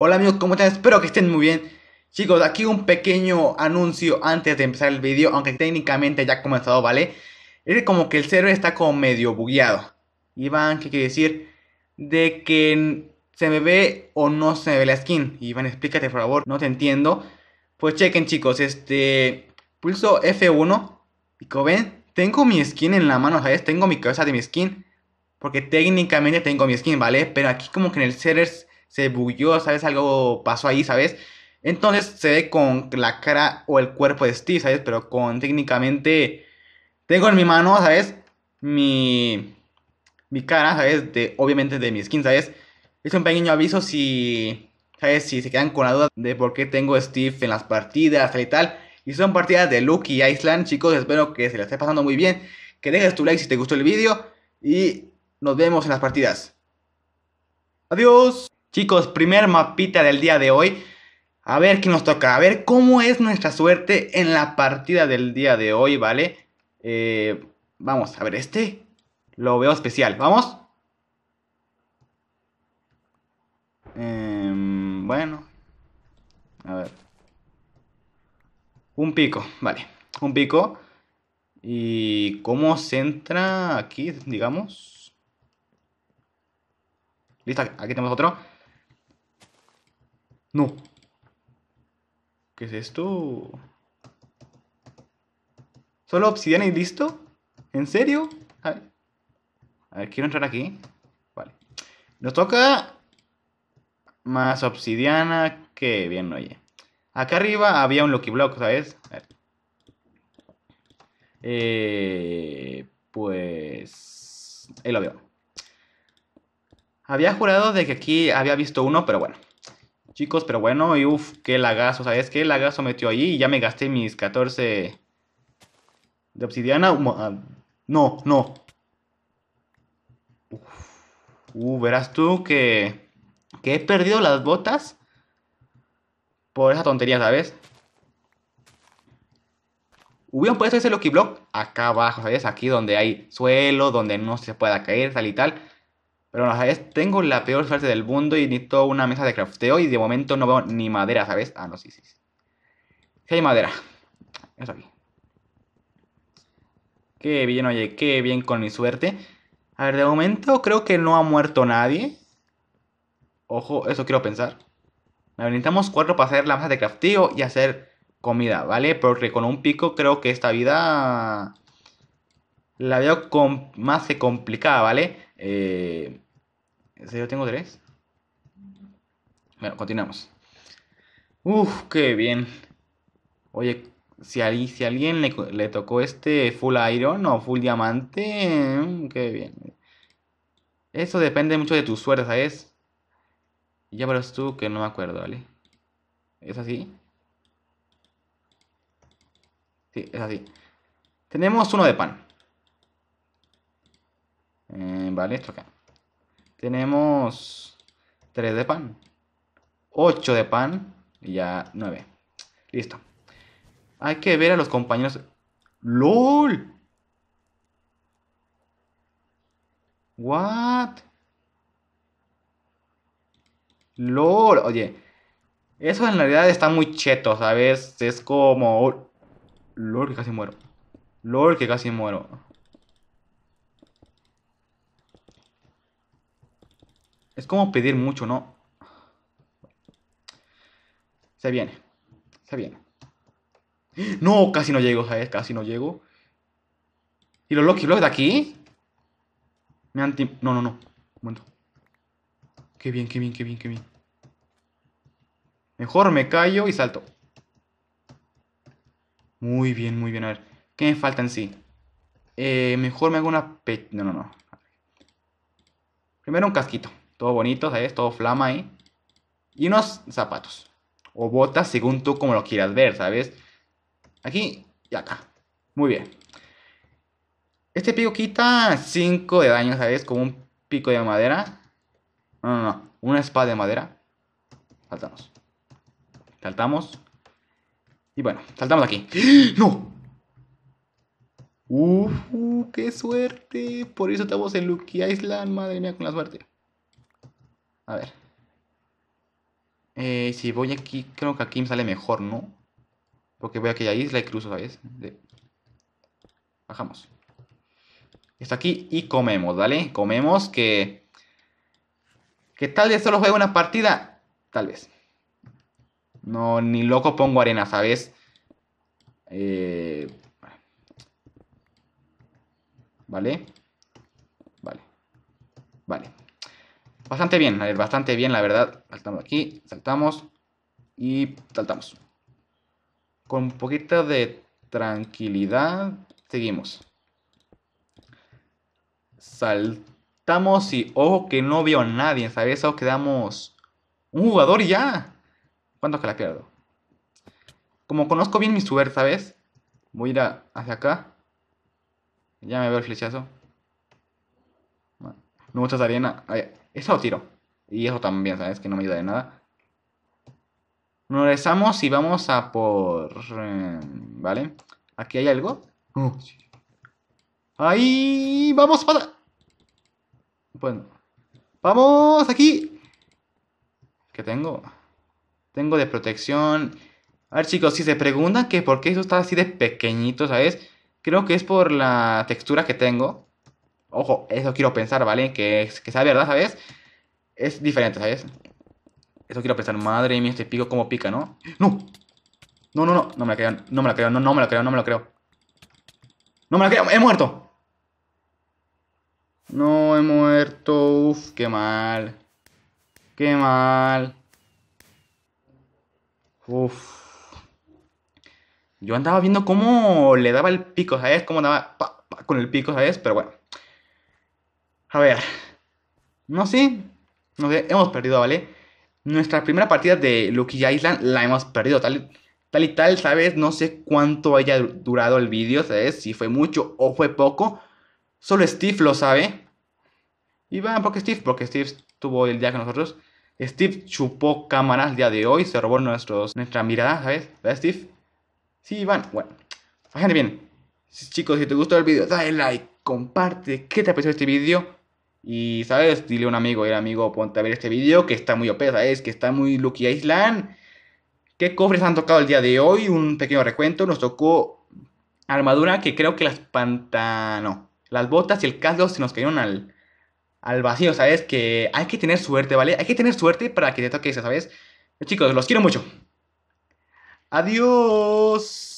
Hola amigos, ¿cómo están? Espero que estén muy bien. Chicos, aquí un pequeño anuncio antes de empezar el vídeo, aunque técnicamente ya ha comenzado, ¿vale? Es como que el server está como medio bugueado. Iván, ¿qué quiere decir? De que se me ve o no se me ve la skin. Iván, explícate por favor, no te entiendo. Pues chequen chicos, este... Pulso F1 y como ven, tengo mi skin en la mano, ¿sabes? Tengo mi cabeza de mi skin. Porque técnicamente tengo mi skin, ¿vale? Pero aquí como que en el server se bulló, ¿sabes? Algo pasó ahí, ¿sabes? Entonces se ve con la cara o el cuerpo de Steve, ¿sabes? Pero con técnicamente... Tengo en mi mano, ¿sabes? Mi... Mi cara, ¿sabes? De, obviamente de mi skin, ¿sabes? Es un pequeño aviso si... ¿Sabes? Si se quedan con la duda de por qué tengo Steve en las partidas y tal. Y son partidas de Lucky Island, chicos. Espero que se les esté pasando muy bien. Que dejes tu like si te gustó el video Y nos vemos en las partidas. Adiós. Chicos, primer mapita del día de hoy. A ver qué nos toca, a ver cómo es nuestra suerte en la partida del día de hoy, ¿vale? Eh, vamos, a ver, este lo veo especial, ¿vamos? Em, bueno, a ver. Un pico, vale, un pico. ¿Y cómo se entra aquí, digamos? Listo, aquí tenemos otro. No. ¿Qué es esto? ¿Solo obsidiana y listo? ¿En serio? A ver. quiero entrar aquí. Vale. Nos toca más obsidiana. Que bien, oye. Acá arriba había un Lucky Block, ¿sabes? Eh, pues... Ahí lo veo. Había jurado de que aquí había visto uno, pero bueno chicos, pero bueno, y uff, qué lagazo, ¿sabes qué? Lagazo metió ahí y ya me gasté mis 14 de obsidiana. Um, ah, no, no. Uf. Uh, verás tú que, que he perdido las botas por esa tontería, ¿sabes? por puesto ese Lucky Block acá abajo, ¿sabes? Aquí donde hay suelo, donde no se pueda caer, tal y tal. Pero no ¿sabes? tengo la peor suerte del mundo y necesito una mesa de crafteo y de momento no veo ni madera, ¿sabes? Ah, no, sí, sí. sí. hay madera. Eso aquí. Qué bien, oye, qué bien con mi suerte. A ver, de momento creo que no ha muerto nadie. Ojo, eso quiero pensar. Necesitamos cuatro para hacer la mesa de crafteo y hacer comida, ¿vale? Porque con un pico creo que esta vida la veo más que complicada, ¿vale? Eh, yo tengo tres? Bueno, continuamos. Uf, qué bien. Oye, si, a, alguien le, le, tocó este full iron o full diamante, mm, qué bien. Eso depende mucho de tu suerte, ¿sabes? Ya verás tú que no me acuerdo, ¿vale? ¿Es así? Sí, es así. Tenemos uno de pan. Eh, vale, esto acá. Tenemos 3 de pan, 8 de pan y ya 9. Listo. Hay que ver a los compañeros. ¡LOL! ¿What? ¡LOL! Oye, eso en realidad está muy cheto, ¿sabes? Es como... ¡LOL que casi muero! ¡LOL que casi muero! Es como pedir mucho, ¿no? Se viene. Se viene. No, casi no llego, ¿sabes? Casi no llego. ¿Y los Loki Blocks de aquí? Me han tim No, no, no. Un momento. Qué bien, qué bien, qué bien, qué bien. Mejor me callo y salto. Muy bien, muy bien. A ver, ¿qué me falta en sí? Eh, mejor me hago una No, no, no. Primero un casquito. Todo bonito, ¿sabes? Todo flama ahí. Y unos zapatos. O botas, según tú como lo quieras ver, ¿sabes? Aquí y acá. Muy bien. Este pico quita 5 de daño, ¿sabes? Como un pico de madera. No, no, no. Una espada de madera. Saltamos. Saltamos. Y bueno, saltamos aquí. ¡No! ¡Uf! ¡Qué suerte! Por eso estamos en Lucky Island, madre mía, con la suerte. A ver. Eh, si voy aquí, creo que aquí me sale mejor, ¿no? Porque voy a aquella isla y cruzo, ¿sabes? Bajamos. Está aquí y comemos, ¿vale? Comemos que... Que tal vez solo juegue una partida. Tal vez. No, ni loco pongo arena, ¿sabes? Eh... Vale. Bastante bien, bastante bien, la verdad. Saltamos aquí, saltamos y saltamos. Con un poquito de tranquilidad, seguimos. Saltamos y ojo que no veo a nadie, ¿sabes? O quedamos un jugador ya. ¿Cuánto que la pierdo? Como conozco bien mi suerte, ¿sabes? Voy a ir hacia acá. Ya me veo el flechazo. No muchas arena. Eso lo tiro. Y eso también, ¿sabes? Que no me ayuda de nada. Nos regresamos y vamos a por... Em, ¿Vale? ¿Aquí hay algo? Oh. ¡Ahí! ¡Vamos! Para... Bueno. ¡Vamos! ¡Aquí! ¿Qué tengo? Tengo de protección... A ver chicos, si se preguntan que por qué eso está así de pequeñito, ¿sabes? Creo que es por la textura que tengo. Ojo, eso quiero pensar, ¿vale? Que, es, que sea verdad, ¿sabes? Es diferente, ¿sabes? Eso quiero pensar. Madre mía, este pico como pica, ¿no? ¡No! No, no, no. No me la creo, no me la creo, no, no me lo creo, no me lo creo. ¡No me la creo! ¡He muerto! No, he muerto. Uf, qué mal. Qué mal. Uf. Yo andaba viendo cómo le daba el pico, ¿sabes? Cómo andaba con el pico, ¿sabes? Pero bueno. A ver. No sé. No sé. Hemos perdido, ¿vale? Nuestra primera partida de Lucky Island la hemos perdido. Tal, tal y tal, ¿sabes? No sé cuánto haya durado el vídeo, ¿sabes? Si fue mucho o fue poco. Solo Steve lo sabe. Y van porque Steve? Porque Steve tuvo el día con nosotros. Steve chupó cámaras el día de hoy, se robó nuestros, nuestra mirada, ¿sabes? ¿Verdad, Steve? Sí, Iván. Bueno, fíjate bien. Chicos, si te gustó el video, dale like, comparte qué te parecido este vídeo y, ¿sabes? Dile a un amigo, el amigo, ponte a ver este video que está muy OP, ¿sabes? Que está muy Lucky Island. ¿Qué cofres han tocado el día de hoy? Un pequeño recuento. Nos tocó armadura que creo que las no Las botas y el casco se nos cayeron al, al vacío, ¿sabes? Que hay que tener suerte, ¿vale? Hay que tener suerte para que te toque esa, ¿sabes? Chicos, los quiero mucho. Adiós.